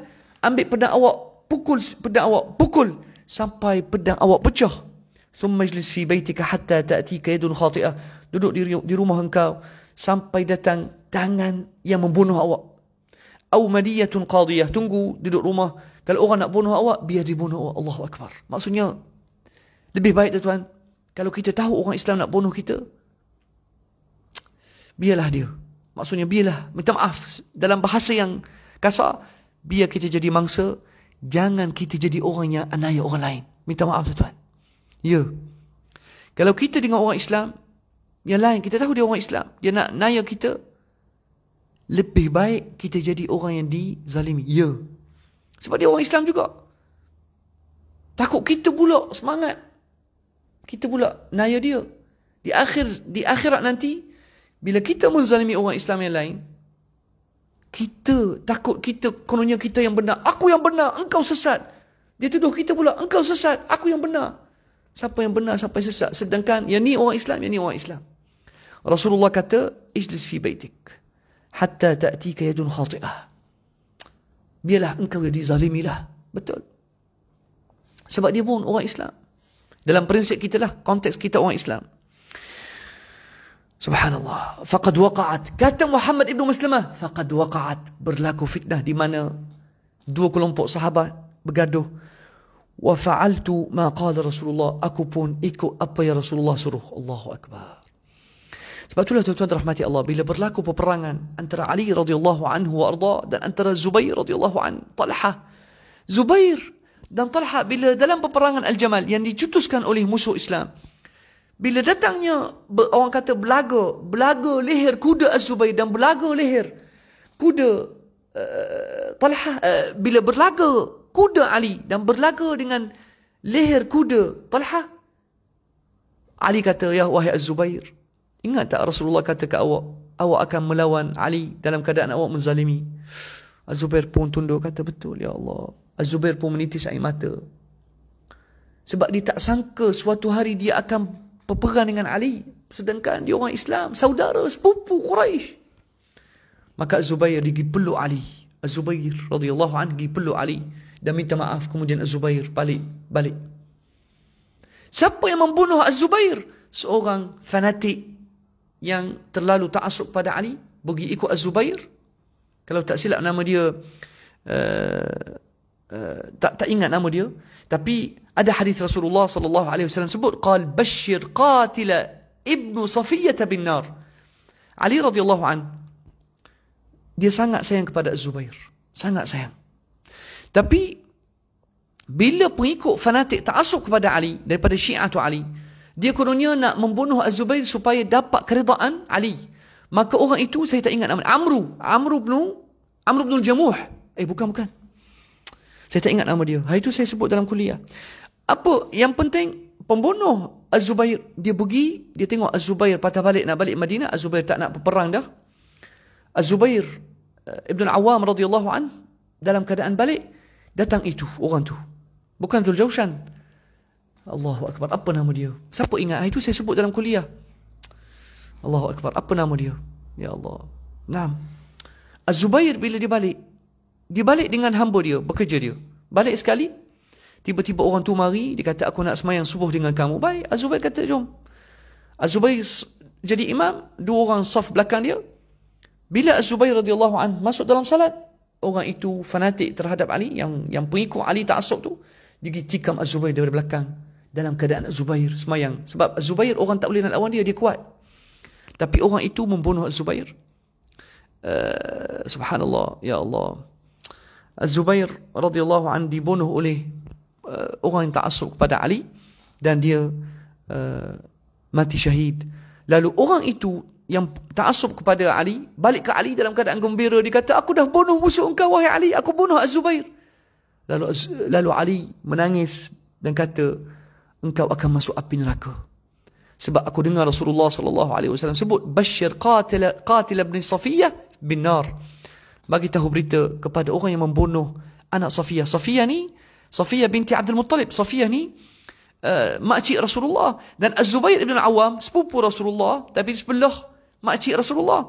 ambil pedang awak pukul pedang awak pukul sampai pedang awak pecah thumma ijlis fi baitika hatta ta'tika yadun khati'ah duduk di, di rumah engkau sampai datang tangan yang membunuh awak au madiyatun qadiyah tunggu duduk rumah kalau orang nak bunuh awak biar dibunuh awak Allahu akbar maksudnya lebih baik tu tuan Kalau kita tahu orang Islam nak bunuh kita Biarlah dia Maksudnya biarlah Minta maaf Dalam bahasa yang kasar Biar kita jadi mangsa Jangan kita jadi orang yang anaya orang lain Minta maaf tu tuan Ya Kalau kita dengan orang Islam Yang lain kita tahu dia orang Islam Dia nak anaya kita Lebih baik kita jadi orang yang dizalimi Ya Sebab dia orang Islam juga Takut kita pula semangat kita pula naya dia. Di akhir di akhirat nanti bila kita menzalimi orang Islam yang lain, kita takut kita kononnya kita yang benar. Aku yang benar, engkau sesat. Dia tuduh kita pula, engkau sesat, aku yang benar. Siapa yang benar siapa yang sesat? Sedangkan yang ni orang Islam, yang ni orang Islam. Rasulullah kata, "Ijlis fi baitik hatta ta'tika yadun khati'ah." Biarlah engkau yang dizalimilah. Betul. Sebab dia pun orang Islam dalam prinsip kita lah konteks kita orang Islam Subhanallah faqad waqa'at kata Muhammad ibnu Muslimah faqad waqa'at berlaku fitnah di mana dua kelompok sahabat bergaduh wa fa'altu ma qala Rasulullah aku pun ikut apa yang Rasulullah suruh Allahu akbar sebab itulah tuan-tuan rahmati Allah bila berlaku peperangan antara Ali radhiyallahu anhu wa arda dan antara Zubair radhiyallahu an Talha Zubair dan Talha bila dalam peperangan Al-Jamal yang dicutuskan oleh musuh Islam. Bila datangnya orang kata belaga, belaga leher kuda Az-Zubair dan belaga leher kuda uh, Talha. Uh, bila berlaga kuda Ali dan berlaga dengan leher kuda Talha. Ali kata, ya wahai Az-Zubair. Ingat tak Rasulullah kata ke awak, awak akan melawan Ali dalam keadaan awak menzalimi. Az-Zubair pun tunduk kata betul ya Allah. Az-Zubair pun menitis air mata. Sebab dia tak sangka suatu hari dia akan peperang dengan Ali. Sedangkan dia orang Islam, saudara, sepupu Quraisy. Maka Az-Zubair pergi peluk Ali. Az-Zubair radhiyallahu pergi peluk Ali. Dan minta maaf kemudian Az-Zubair balik. balik. Siapa yang membunuh Az-Zubair? Seorang fanatik yang terlalu tak ta'asuk pada Ali. Bagi ikut Az-Zubair. Kalau tak silap nama dia... Uh, Eh, tak tak ingat nama dia tapi ada hadis Rasulullah sallallahu alaihi wasallam sebut qal bashir qatila ibnu safiyyah bin nar Ali radhiyallahu an dia sangat sayang kepada Zubair sangat sayang tapi bila pengikut fanatik ta'asub kepada Ali daripada Syiah tu Ali dia kononnya nak membunuh Az-Zubair supaya dapat keridaan Ali. Maka orang itu saya tak ingat nama. Amru. Amru bin Amru bin Jamuh. Eh bukan bukan. Saya tak ingat nama dia. Hari itu saya sebut dalam kuliah. Apa yang penting, pembunuh Az-Zubair. Dia pergi, dia tengok Az-Zubair patah balik nak balik Madinah. Az-Zubair tak nak berperang dah. Az-Zubair eh, Ibn Awam radhiyallahu an dalam keadaan balik, datang itu orang tu. Bukan Zul Jawshan. Allahu Akbar, apa nama dia? Siapa ingat? Hari itu saya sebut dalam kuliah. Allahu Akbar, apa nama dia? Ya Allah. Naam. Az-Zubair bila dia balik, dia balik dengan hamba dia, bekerja dia. Balik sekali, tiba-tiba orang tu mari, dia kata, aku nak semayang subuh dengan kamu. Baik, Azubair kata, jom. Azubair jadi imam, dua orang saf belakang dia. Bila Azubair radhiyallahu an masuk dalam salat, orang itu fanatik terhadap Ali, yang yang pengikut Ali ta'asub tu, dia tikam Azubair dari belakang. Dalam keadaan Azubair semayang. Sebab Azubair orang tak boleh nak lawan dia, dia kuat. Tapi orang itu membunuh Azubair. Uh, subhanallah, ya Allah. Zubair radhiyallahu anhu dibunuh oleh uh, orang yang ta'assub kepada Ali dan dia uh, mati syahid. Lalu orang itu yang ta'assub kepada Ali balik ke Ali dalam keadaan gembira dia kata aku dah bunuh musuh engkau wahai Ali aku bunuh Az-Zubair. Lalu lalu Ali menangis dan kata engkau akan masuk api neraka. Sebab aku dengar Rasulullah sallallahu alaihi wasallam sebut basyir qatil qatil ibn Safiyyah bin nar bagi tahu berita kepada orang yang membunuh anak Safiya, Safiya ni, Safiya binti Abdul Muttalib. Safiya ni, uh, eh, makcik Rasulullah. Dan Az-Zubair ibn Awam, sepupu Rasulullah. Tapi di sebelah makcik Rasulullah.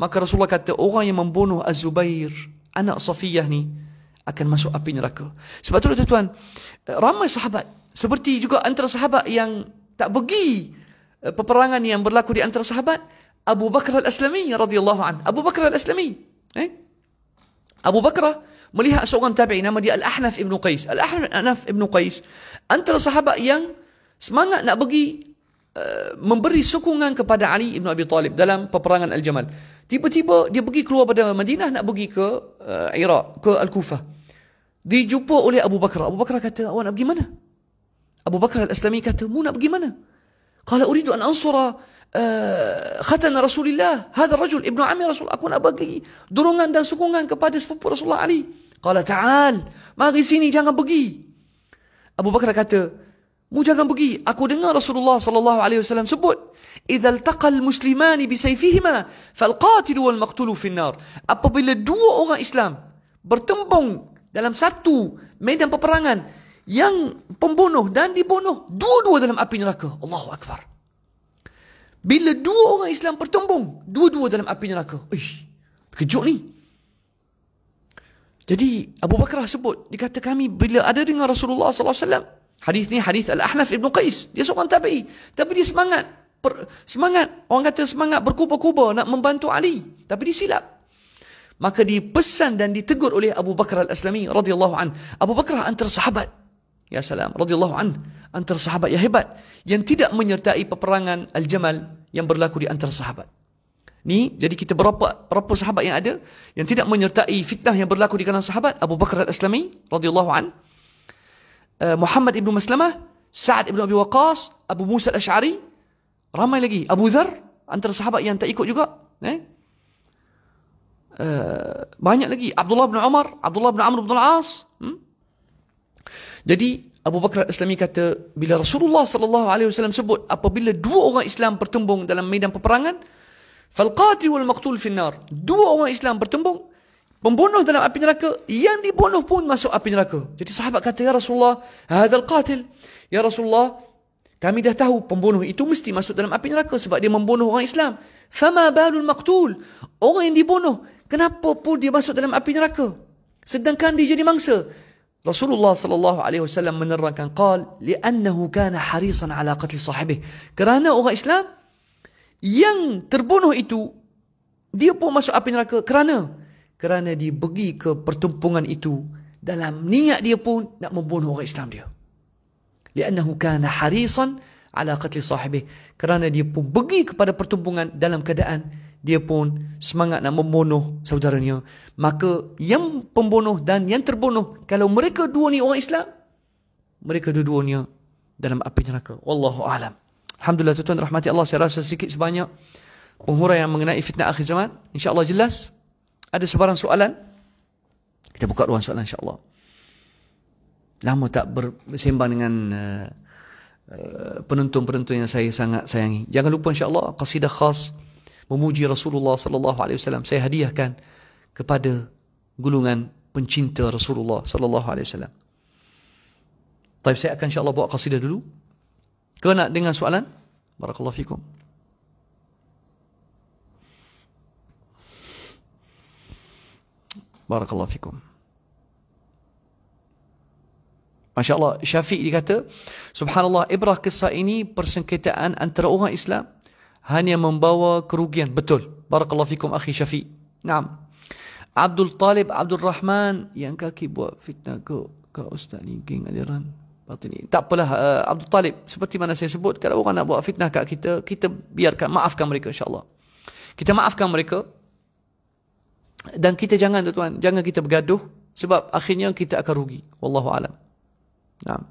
Maka Rasulullah kata, orang yang membunuh Az-Zubair, anak Safiya ni, akan masuk api neraka. Sebab tu lah tuan-tuan, eh, ramai sahabat. Seperti juga antara sahabat yang tak pergi eh, peperangan yang berlaku di antara sahabat, Abu Bakar al-Aslami radhiyallahu an. Abu Bakar al-Aslami Eh? Abu Bakar melihat seorang tabi'i nama dia Al-Ahnaf Ibn Qais. Al-Ahnaf Ibn Qais antara sahabat yang semangat nak bagi eh, memberi sokongan kepada Ali ibn Abi Talib dalam peperangan Al-Jamal. Tiba-tiba dia pergi keluar pada Madinah nak pergi ke uh, Iraq, ke Al-Kufah. Dijumpa oleh Abu Bakar. Abu Bakar kata, awak nak pergi mana? Abu Bakar Al-Aslami kata, mu nak pergi mana? Kala uridu an ansura Eh, khatan Rasulullah hadha rajul ibnu ammi Rasul aku nak bagi dorongan dan sokongan kepada sepupu Rasulullah Ali qala ta'al mari sini jangan pergi Abu Bakar kata mu jangan pergi aku dengar Rasulullah sallallahu alaihi wasallam sebut idzal taqal muslimani bi sayfihima fal wal maqtulu fi nar apabila dua orang Islam bertembung dalam satu medan peperangan yang pembunuh dan dibunuh dua-dua dalam api neraka Allahu akbar bila dua orang Islam bertembung, dua-dua dalam api neraka. Uish, terkejut ni. Jadi Abu Bakar sebut, dikata kami bila ada dengan Rasulullah SAW, hadis ni hadis Al-Ahnaf Ibn Qais, dia seorang tabi'i. Tapi dia semangat, per, semangat, orang kata semangat berkuba-kuba nak membantu Ali. Tapi dia silap. Maka dipesan dan ditegur oleh Abu Bakar Al-Aslami radhiyallahu an. Abu Bakar antara sahabat. Ya salam. Radiyallahu an. Antara sahabat yang hebat. Yang tidak menyertai peperangan Al-Jamal yang berlaku di antara sahabat. Ni jadi kita berapa berapa sahabat yang ada yang tidak menyertai fitnah yang berlaku di kalangan sahabat Abu Bakar Al-Aslami radhiyallahu an eh, Muhammad ibnu Maslamah Sa'ad ibnu Abi Waqqas Abu Musa Al-Asy'ari ramai lagi Abu Dhar antara sahabat yang tak ikut juga eh, eh banyak lagi Abdullah bin Umar Abdullah bin Amr bin Al-As jadi Abu Bakar Islami kata bila Rasulullah sallallahu alaihi wasallam sebut apabila dua orang Islam bertembung dalam medan peperangan falqati wal maqtul finnar dua orang Islam bertembung pembunuh dalam api neraka yang dibunuh pun masuk api neraka jadi sahabat kata ya Rasulullah hadzal qatil ya Rasulullah kami dah tahu pembunuh itu mesti masuk dalam api neraka sebab dia membunuh orang Islam fama balul maqtul orang yang dibunuh kenapa pun dia masuk dalam api neraka sedangkan dia jadi mangsa Rasulullah sallallahu alaihi wasallam menerangkan qal li'annahu kana harisan ala qatl sahibih. Kerana orang Islam yang terbunuh itu dia pun masuk api neraka kerana kerana dia pergi ke pertumpungan itu dalam niat dia pun nak membunuh orang Islam dia. Li'annahu kana harisan ala qatl sahibih. Kerana dia pun pergi kepada pertumpungan dalam keadaan dia pun semangat nak membunuh saudaranya. Maka yang pembunuh dan yang terbunuh, kalau mereka dua ni orang Islam, mereka dua-duanya dalam api neraka. Wallahu alam. Alhamdulillah tuan-tuan rahmati Allah saya rasa sedikit sebanyak penghura yang mengenai fitnah akhir zaman. Insya Allah jelas. Ada sebarang soalan? Kita buka ruang soalan insya Allah. Lama tak bersembang dengan uh, uh penuntun-penuntun yang saya sangat sayangi. Jangan lupa insyaAllah qasidah khas. Uh, memuji Rasulullah sallallahu alaihi wasallam saya hadiahkan kepada gulungan pencinta Rasulullah sallallahu alaihi wasallam. Tapi saya akan insya insyaallah buat qasidah dulu. Ke nak dengan soalan? Barakallahu fikum. Barakallahu fikum. Masya Allah, Syafiq dikata, Subhanallah, Ibrah kisah ini persengketaan antara orang Islam hanya membawa kerugian betul barakallahu fikum akhi syafi naam Abdul Talib Abdul Rahman yang kaki buat fitnah ke ke ustaz ni geng aliran batin tak apalah uh, Abdul Talib seperti mana saya sebut kalau orang nak buat fitnah kat kita kita biarkan maafkan mereka insyaallah kita maafkan mereka dan kita jangan tuan jangan kita bergaduh sebab akhirnya kita akan rugi wallahu alam naam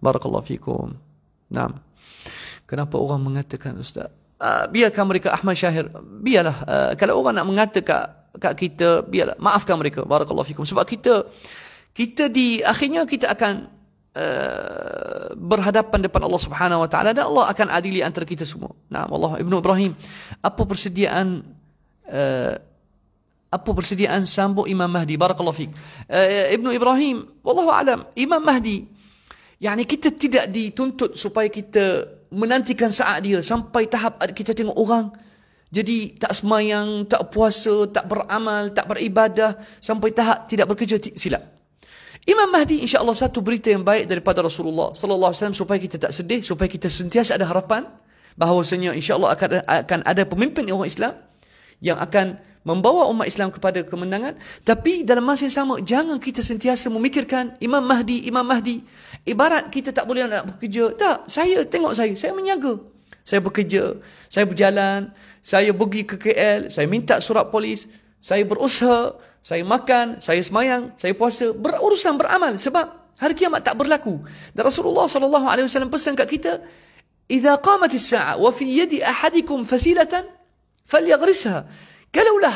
barakallahu fikum naam Kenapa orang mengatakan ustaz? Ah, biarkan mereka Ahmad Syahir. Biarlah. Ah, kalau orang nak mengatakan kat kita, biarlah. Maafkan mereka. Barakallahu fikum. Sebab kita kita di akhirnya kita akan Uh, berhadapan depan Allah Subhanahu wa taala dan Allah akan adili antara kita semua. Nah, Allah Ibnu Ibrahim, apa persediaan uh, apa persediaan sambut Imam Mahdi barakallahu fik. Uh, Ibnu Ibrahim, wallahu alam, Imam Mahdi yani kita tidak dituntut supaya kita menantikan saat dia sampai tahap kita tengok orang jadi tak semayang, tak puasa, tak beramal, tak beribadah sampai tahap tidak bekerja silap. Imam Mahdi insya-Allah satu berita yang baik daripada Rasulullah sallallahu alaihi wasallam supaya kita tak sedih, supaya kita sentiasa ada harapan bahawasanya insya-Allah akan akan ada pemimpin orang Islam yang akan membawa umat Islam kepada kemenangan tapi dalam masa yang sama jangan kita sentiasa memikirkan Imam Mahdi Imam Mahdi ibarat kita tak boleh nak bekerja tak saya tengok saya saya menyaga saya bekerja saya berjalan saya pergi ke KL saya minta surat polis saya berusaha saya makan saya semayang saya puasa berurusan beramal sebab hari kiamat tak berlaku dan Rasulullah sallallahu alaihi wasallam pesan kat kita idza qamatis sa'a wa fi yadi ahadikum fasilatan falyaghrisha Kalaulah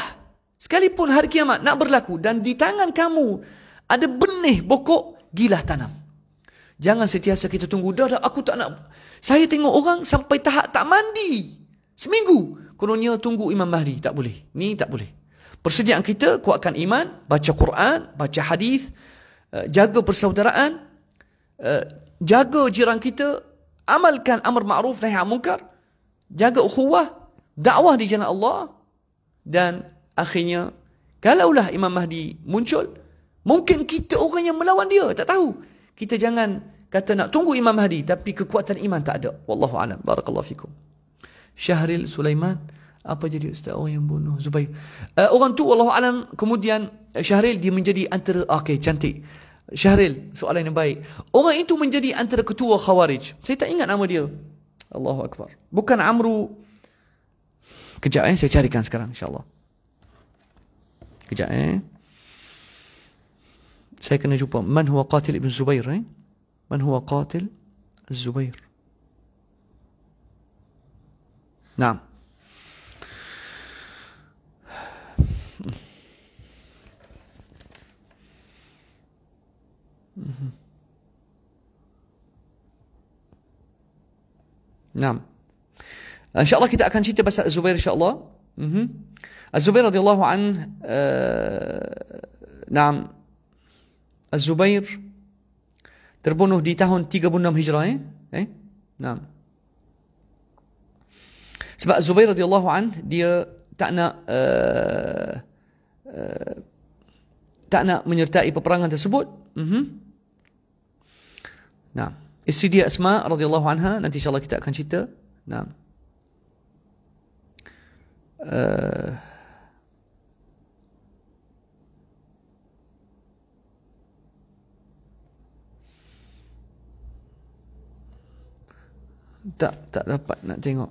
sekalipun hari kiamat nak berlaku dan di tangan kamu ada benih pokok gila tanam. Jangan sentiasa kita tunggu dah dah aku tak nak. Saya tengok orang sampai tahap tak mandi. Seminggu kononnya tunggu Imam Mahdi tak boleh. Ni tak boleh. Persediaan kita kuatkan iman, baca Quran, baca hadis, eh, jaga persaudaraan, eh, jaga jiran kita, amalkan amar ma'ruf nahi munkar, jaga ukhuwah, dakwah di jalan Allah, dan akhirnya kalaulah Imam Mahdi muncul mungkin kita orang yang melawan dia tak tahu kita jangan kata nak tunggu Imam Mahdi tapi kekuatan iman tak ada wallahu alam barakallahu fikum Syahril Sulaiman apa jadi ustaz orang yang bunuh Zubair uh, orang tu wallahu alam kemudian eh, Syahril dia menjadi antara okey cantik Syahril soalan yang baik orang itu menjadi antara ketua khawarij saya tak ingat nama dia Allahu akbar bukan Amru Kejap eh saya carikan sekarang insyaAllah. Kejap eh. Saya kena jumpa Man huwa qatil Ibn Zubair eh? Man huwa qatil Zubair Naam نعم Ah, InsyaAllah kita akan cerita pasal Zubair insyaAllah. Mm-hmm. Az-Zubair radhiyallahu an uh, naam Az-Zubair terbunuh di tahun 36 Hijrah eh? eh? Naam. Sebab Zubair radhiyallahu an dia tak nak uh, uh, tak nak menyertai peperangan tersebut. Mhm. Naam. Isteri dia Asma radhiyallahu anha nanti insyaAllah kita akan cerita. Naam. Eh, tak tak dapat nak tengok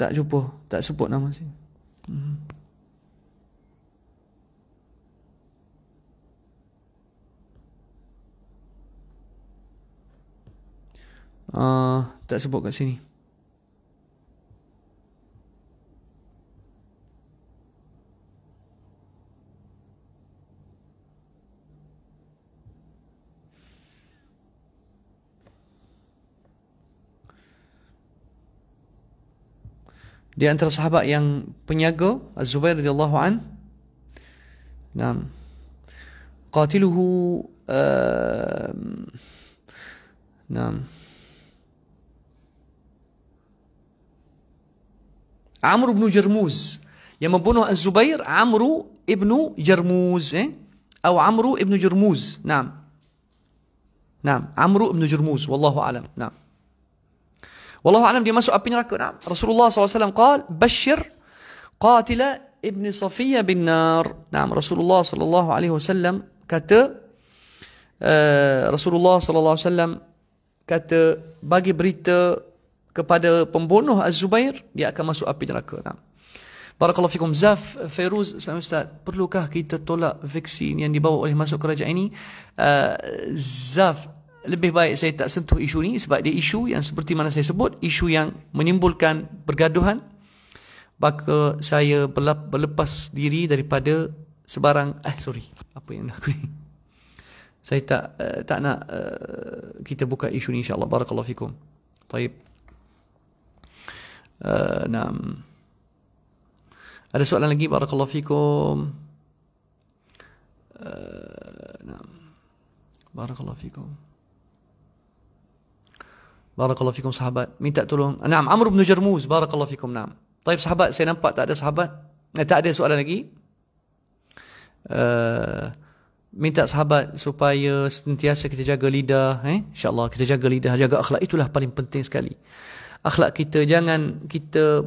tak jumpa tak sebut nama sini Ah, tak sebut kat sini. Di antara sahabat yang penyaga Az-Zubair radhiyallahu an. Naam. Qatiluhu uh, Naam. عمرو بن جرموز يما بنو الزبير عمرو ابن جرموز إيه؟ أو عمرو ابن جرموز نعم نعم عمرو ابن جرموز والله أعلم نعم والله أعلم dia masuk api ركو نعم رسول الله صلى الله عليه وسلم قال بشر قاتل ابن صفية بالنار نعم رسول الله صلى الله عليه وسلم آه، رسول الله صلى الله عليه وسلم كت باقي بريت kepada pembunuh Az-Zubair dia akan masuk api neraka. Nah. Barakallahu fikum Zaf eh, Feruz saya ustaz. Perlukah kita tolak vaksin yang dibawa oleh masuk kerajaan ini? Uh, Zaf lebih baik saya tak sentuh isu ini sebab dia isu yang seperti mana saya sebut isu yang menimbulkan pergaduhan bakal saya berlepas diri daripada sebarang eh sorry apa yang nak ni saya tak uh, tak nak uh, kita buka isu ini. insyaallah barakallahu fikum طيب Eh, naam. Ada soalan lagi barakallahu fikum. Eh, barakallahu fikum. Barakallahu fikum sahabat. Minta tolong. Naam, Amr bin Jarmuz. Barakallahu fikum. Naam. Taib sahabat, saya nampak tak ada sahabat. Eh, tak ada soalan lagi. Uh, minta sahabat supaya sentiasa kita jaga lidah. Eh? InsyaAllah kita jaga lidah, jaga akhlak. Itulah paling penting sekali akhlak kita jangan kita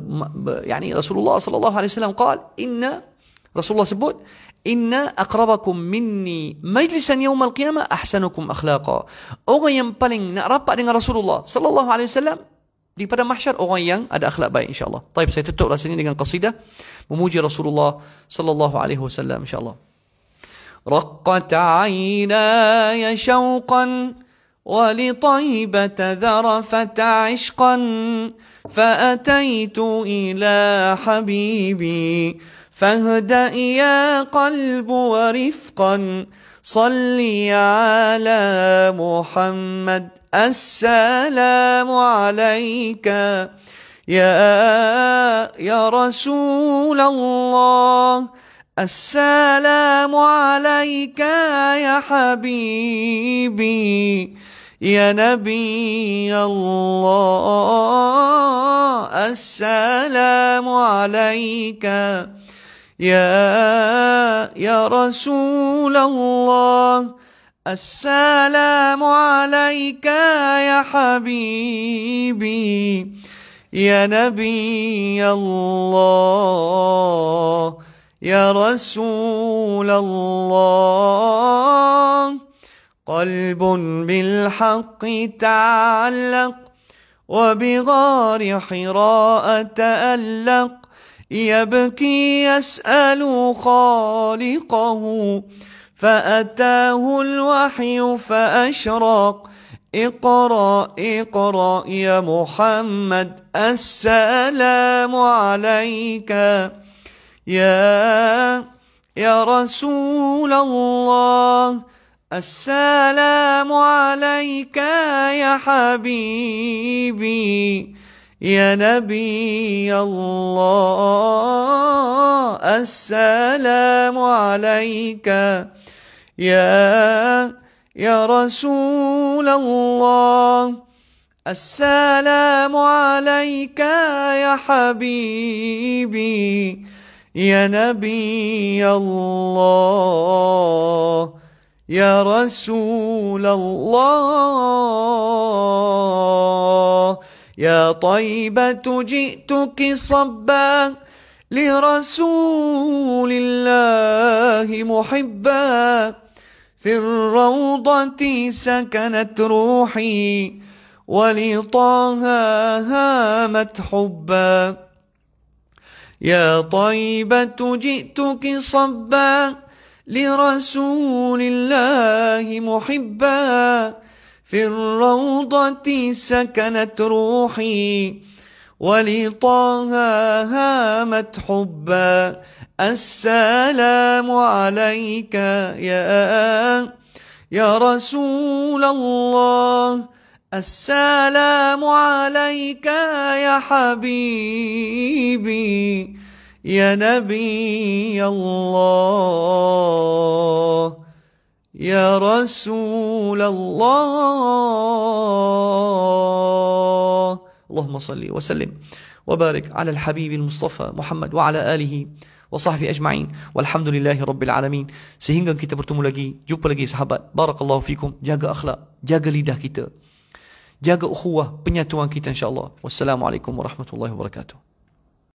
yakni Rasulullah sallallahu alaihi wasallam qal inna Rasulullah sebut inna aqrabakum minni majlisan yawm al-qiyamah ahsanukum akhlaqa orang yang paling nak rapat dengan Rasulullah sallallahu alaihi wasallam di pada mahsyar orang yang ada akhlak baik insyaallah. Baik saya tutup rasa ini dengan qasidah memuji Rasulullah sallallahu alaihi wasallam insyaallah. Raqqat 'ayna ya syauqan ولطيبة ذرفت عشقا فأتيت إلى حبيبي فاهدأ يا قلب ورفقا صلي على محمد السلام عليك يا يا رسول الله السلام عليك يا حبيبي يا نبي الله السلام عليك يا يا رسول الله السلام عليك يا حبيبي يا نبي الله يا رسول الله قلب بالحق تعلق وبغار حراء تألق يبكي يسأل خالقه فأتاه الوحي فأشرق اقرأ اقرأ يا محمد السلام عليك يا يا رسول الله السلام عليك يا حبيبي يا نبي الله السلام عليك يا يا رسول الله السلام عليك يا حبيبي يا نبي الله يا رسول الله يا طيبة جئتك صبا لرسول الله محبا في الروضة سكنت روحي ولطه هامت حبا يا طيبة جئتك صبا لرسول الله محبا في الروضة سكنت روحي ولطه هامت حبا السلام عليك يا يا رسول الله السلام عليك يا حبيبي يا نبي الله يا رسول الله اللهم صل وسلم وبارك على الحبيب المصطفى محمد وعلى آله وصحبه ajma'in walhamdulillahi rabbil alamin sehingga kita bertemu lagi jumpa lagi sahabat barakallahu fikum jaga akhlak jaga lidah kita jaga ukhuwah penyatuan kita insyaallah wassalamualaikum warahmatullahi wabarakatuh